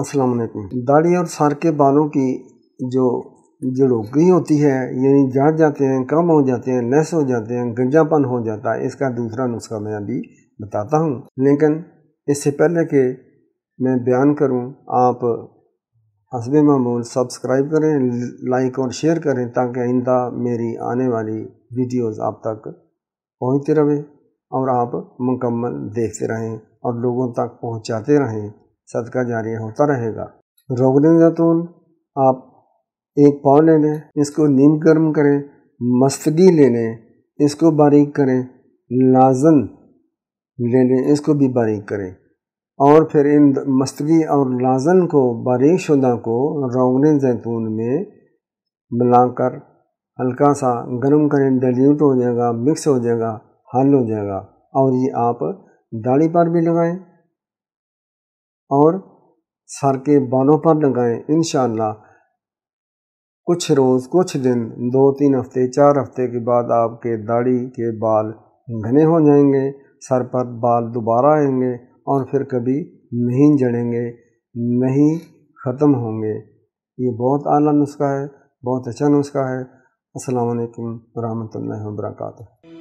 अस्सलाम वालेकुम दाढ़ी और सर के बालों की जो जड़ोगी होती है यानी जाट जाते हैं कम हो जाते हैं लेस हो जाते हैं गंजापन हो जाता है इसका दूसरा नुस्खा मैं अभी बताता हूँ लेकिन इससे पहले कि मैं बयान करूँ आप हसब मामूल सब्सक्राइब करें लाइक और शेयर करें ताकि आइंदा मेरी आने वाली वीडियोज़ आप तक पहुँचते रहें और आप मुकम्मल देखते रहें और लोगों तक पहुँचाते रहें सदका जारी होता रहेगा रोगन जैतून आप एक पाव ले लें इसको नीम गर्म करें मस्तगी ले लें इसको बारीक करें लाजन ले लें इसको भी बारीक करें और फिर इन मस्तगी और लाजन को बारीक शुदा को रोगन जैतून में मिलाकर हल्का सा गर्म करें डल्यूट हो जाएगा मिक्स हो जाएगा हल हो जाएगा और ये आप दाढ़ी पर भी लगाएं और सर के बालों पर लगाएं इन कुछ रोज़ कुछ दिन दो तीन हफ्ते चार हफ्ते के बाद आपके दाढ़ी के बाल घने हो जाएंगे सर पर बाल दोबारा आएंगे और फिर कभी नहीं जड़ेंगे नहीं ख़त्म होंगे ये बहुत आला नुस्खा है बहुत अच्छा नुस्खा है असलकम वरहमल वर्का